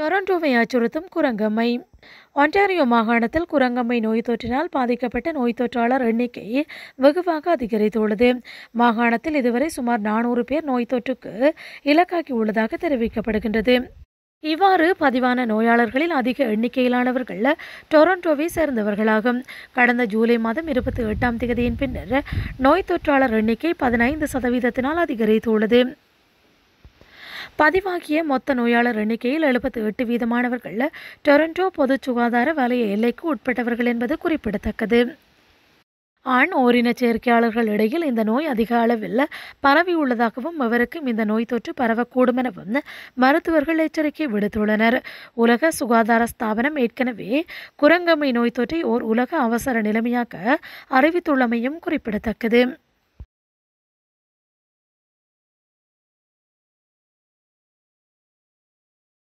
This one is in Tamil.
டொரண்டோவை அச்சுறுத்தும் குரங்கம்மை ஒன்டாரியோ மாகாணத்தில் குரங்கம்மை நோய் தொற்றினால் பாதிக்கப்பட்ட நோய் தொற்றாளர் எண்ணிக்கை வெகுவாக அதிகரித்துள்ளது மாகாணத்தில் இதுவரை சுமார் நானூறு பேர் நோய் தொற்றுக்கு இலக்காகி உள்ளதாக தெரிவிக்கப்படுகின்றது இவ்வாறு பதிவான நோயாளர்களில் அதிக எண்ணிக்கையிலானவர்கள் டொரண்டோவை சேர்ந்தவர்களாகும் கடந்த ஜூலை மாதம் இருபத்தி எட்டாம் தேதியின் பின்னர் நோய் தொற்றாளர் எண்ணிக்கை பதினைந்து சதவீதத்தினால் அதிகரித்துள்ளது பதிவாகிய மொத்த நோயாளர் எண்ணிக்கையில் எழுபத்தி எட்டு வீதமானவர்கள் டொரண்டோ பொது சுகாதார வலய எல்லைக்கு உட்பட்டவர்கள் என்பது குறிப்பிடத்தக்கது ஆண் ஓரின சேர்க்கையாளர்கள் இடையில் இந்த நோய் அதிக அளவில் பரவி உள்ளதாகவும் இவருக்கும் இந்த நோய் தொற்று பரவக்கூடும் எனவும் மருத்துவர்கள் எச்சரிக்கை விடுத்துள்ளனர் உலக சுகாதார ஸ்தாபனம் ஏற்கனவே குரங்கம்மை நோய் தொற்றை ஓர் உலக அவசர நிலைமையாக அறிவித்துள்ளமையும் குறிப்பிடத்தக்கது